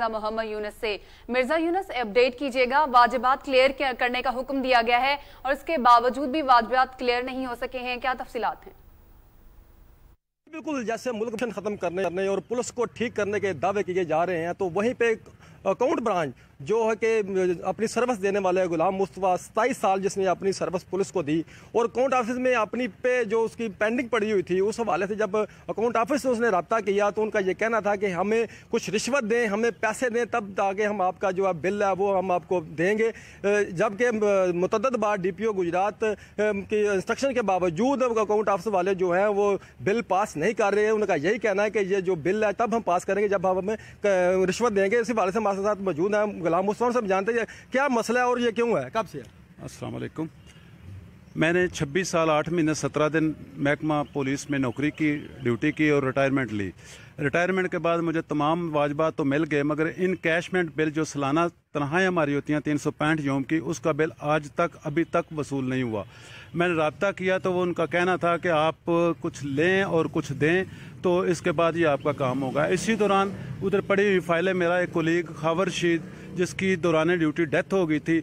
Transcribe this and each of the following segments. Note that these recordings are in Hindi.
मोहम्मद यूनस से मिर्जा यूनस अपडेट कीजिएगा वाजिबात क्लियर करने का हुक्म दिया गया है और इसके बावजूद भी वाजिबात क्लियर नहीं हो सके हैं क्या तफसीलात हैं बिल्कुल जैसे मुल्क खत्म करने और पुलिस को ठीक करने के दावे किए जा रहे हैं तो वहीं पे काउंट ब्रांच जो है कि अपनी सर्विस देने वाले गुलाम मुस्तफ़ा सताईस साल जिसने अपनी सर्विस पुलिस को दी और अकाउंट ऑफिस में अपनी पे जो उसकी पेंडिंग पड़ी हुई थी उस हवाले से जब अकाउंट ऑफिस से उसने रबता किया तो उनका यह कहना था कि हमें कुछ रिश्वत दें हमें पैसे दें तब ताकि हम आपका जो है बिल है वो हम आपको देंगे जबकि मुतद बार डी पी ओ गुजरात की इंस्ट्रक्शन के बावजूद अकाउंट ऑफिस वाले जो हैं वो बिल पास नहीं कर रहे हैं उनका यही कहना है कि ये जो बिल है तब हम पास करेंगे जब हम हमें रिश्वत देंगे इसी हवाले से हमारे साथ मौजूद हैं सलाम उस्मान साहब जानते हैं क्या मसला है और ये क्यों है कब से असलकुम मैंने 26 साल 8 महीने 17 दिन महकमा पुलिस में नौकरी की ड्यूटी की और रिटायरमेंट ली रिटायरमेंट के बाद मुझे तमाम वाजबा तो मिल गए मगर इन कैशमेंट बिल जो सालाना तनख्वाहें हमारी होती हैं तीन सौ पैंठ योम की उसका बिल आज तक अभी तक वसूल नहीं हुआ मैंने रबता किया तो वो उनका कहना था कि आप कुछ लें और कुछ दें तो इसके बाद ये आपका काम होगा इसी दौरान उधर पड़ी हुई फाइलें मेरा एक कोलीग खावर शीद जिसकी दौरान ड्यूटी डेथ हो गई थी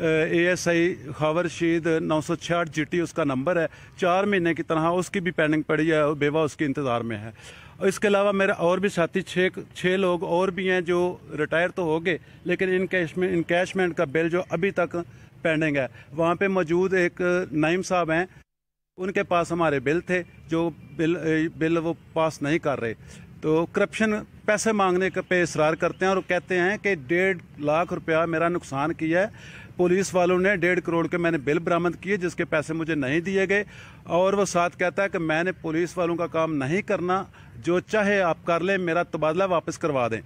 ए एस आई खावर शहीद नौ सौ छियाठ जी टी उसका नंबर है चार महीने की तरह उसकी भी पेंडिंग पड़ी है और बेवा उसके इंतज़ार में है इसके अलावा मेरे और भी साथी छः छः लोग और भी हैं जो रिटायर तो हो गए लेकिन कैश में इनकेशमेंट का बिल जो अभी तक पेंडिंग है वहाँ पे मौजूद एक नईम साहब हैं उनके पास हमारे बिल थे जो बिल बिल वो पास नहीं कर रहे तो करप्शन पैसे मांगने का पे इसरार करते हैं और कहते हैं कि डेढ़ लाख रुपया मेरा नुकसान किया है पुलिस वालों ने डेढ़ करोड़ के मैंने बिल बरामद किए जिसके पैसे मुझे नहीं दिए गए और वो साथ कहता है कि मैंने पुलिस वालों का काम नहीं करना जो चाहे आप कर लें मेरा तबादला वापस करवा दें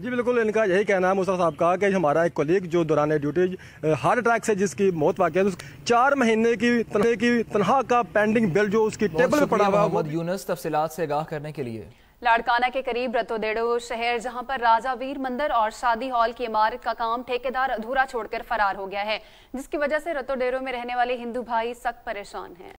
जी बिल्कुल इनका यही कहना है मुसर साहब का कि हमारा एक कोलीग जो दौरान ड्यूटी हार्ट अटैक से जिसकी मौत वाक है चार महीने की तनह की तनहा का पेंडिंग बिल जो उसकी टेबल पर पड़ा हुआ यूनस तफसीत से आगाह करने के लिए लाड़काना के करीब रतोदेड़ो शहर जहां पर राजा वीर मंदिर और शादी हॉल की इमारत का काम ठेकेदार अधूरा छोड़कर फरार हो गया है जिसकी वजह से रतोडेड़ो में रहने वाले हिंदू भाई सख्त परेशान हैं